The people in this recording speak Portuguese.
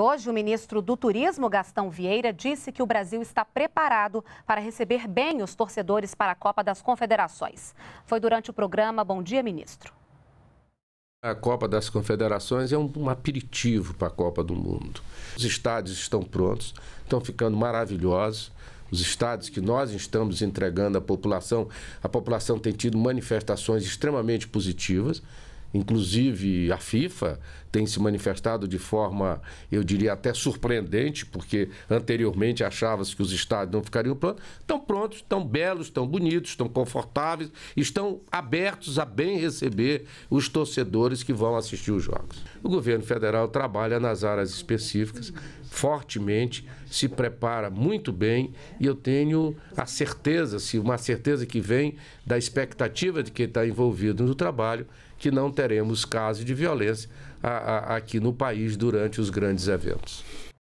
Hoje, o ministro do Turismo, Gastão Vieira, disse que o Brasil está preparado para receber bem os torcedores para a Copa das Confederações. Foi durante o programa Bom Dia, Ministro. A Copa das Confederações é um aperitivo para a Copa do Mundo. Os estádios estão prontos, estão ficando maravilhosos os estados que nós estamos entregando à população, a população tem tido manifestações extremamente positivas. Inclusive, a FIFA tem se manifestado de forma, eu diria até surpreendente, porque anteriormente achava-se que os estádios não ficariam prontos. Estão prontos, estão belos, estão bonitos, estão confortáveis, estão abertos a bem receber os torcedores que vão assistir os jogos. O governo federal trabalha nas áreas específicas fortemente, se prepara muito bem e eu tenho a certeza, se uma certeza que vem da expectativa de quem está envolvido no trabalho, que não teremos casos de violência a, a, aqui no país durante os grandes eventos.